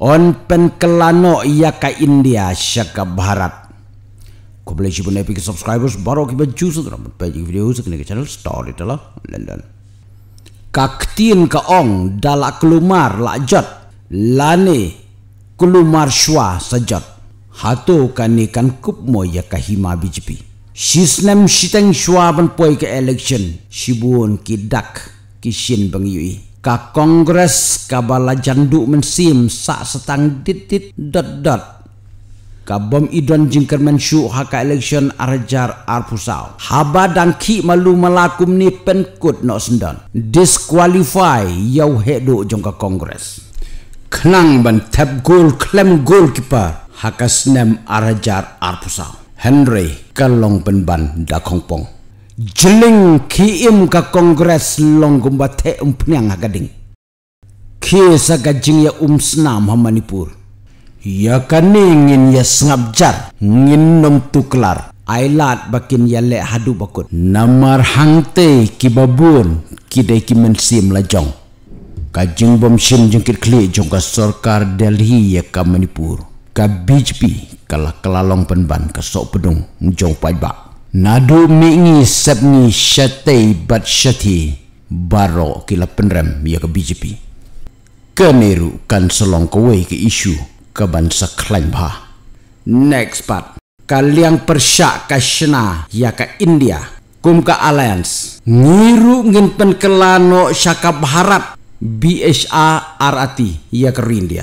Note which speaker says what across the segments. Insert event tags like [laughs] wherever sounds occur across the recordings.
Speaker 1: On pen kelano ia ka India syaka Bharat. Ko boleh jibun epic subscribers baru kita juice dalam page video sekini ke channel story tala London. Kaktin ka ong dala kelumar jot lani kelumar syua sajat. Hatu kan kup mo ya hima BJP. Sisnem siteng syua ban poi ke election sibun ki kishin bang yui ka kongres ka jandu mensim sa setang titit dot dot ka bom idon jingker mensyu haka election arjar arpusau haba dan ki malu melakum ni penkut no sendon. disqualify yau hedo jong ka kongres kenang ban tap gol klem gol kipar haka snem arjar arpusau henry kalong penban dakongpong jeling kiim ka kongres longgum ba the um pnyang ding sa ya um snam ha manipur ya kaningin ya snabjar ngin nom tuklar ailat bakin ya le hadu bakut namar hangte kibabun, babun ki de ki bom sim jengkit kli jong ka delhi ya ka manipur ka bjp kala kalalong penban ka sok pedung jong pajbak nadu mingi sabni syatai bat syati baro kila penrem ya ke BJP keneru kan selong kowe ke isu ke bansa klaim bah next part kaliang persyak Shana ya ke India kum ke alliance ngiru ngin penkelano syaka harap BHA RAT ya ke India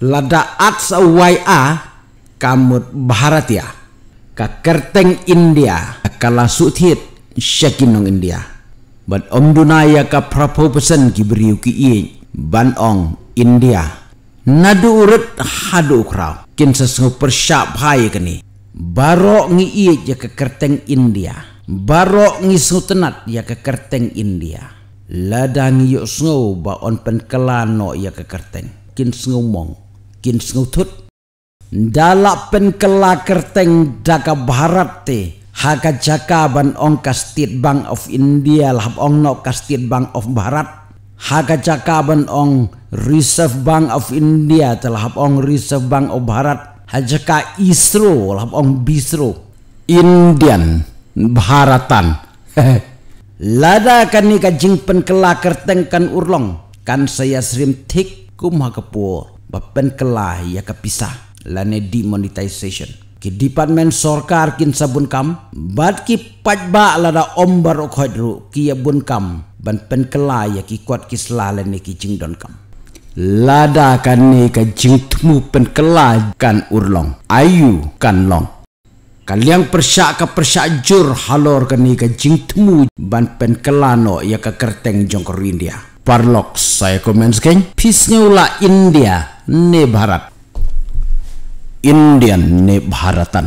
Speaker 1: lada atsa YA kamut ya ka kerteng India ka lasuthiet shakinong India bad dunaya ka prapopasan ki beriu ki i ong India nadu urut hadu ukrau kin sesengu persyap hai kani barok ngi i ja ka kerteng India barok ngi sutenat ya ka kerteng India Ladang yuk sengau ba on penkelano ya ka kerteng kin sengau mong kin sengau tut Dalak kelakar kerteng daka barat te haka jaka ong ka State Bank of India lahap ong no ka State Bank of Barat haka jaka ong Reserve Bank of India telah ong Reserve Bank of Barat hajaka Isro lahap ong Bisro Indian Bharatan [laughs] Lada kan ni ka jingpen kela kerteng kan urlong kan saya serim tik kumha kepo bapen kela ya kepisah lane demonetization ki department sarkar kin sabun kam bad ki pajba lada ombar okhodru ki ya bun kam ban penkelai ya ki kot ki ne ki jingdon kam lada kan ne ka jingtmu penkelai kan urlong ayu kan long Kalian persak ka persak jur halor ne ka jingtmu ban no ya ka kerteng jongkor India. Parlok saya komen skeng. Pisnya ula India ne Barat. Indian Nebharatan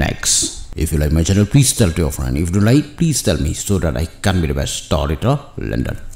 Speaker 1: Next. If you like my channel, please tell to your friend. If you like, please tell me so that I can be the best storyteller, London.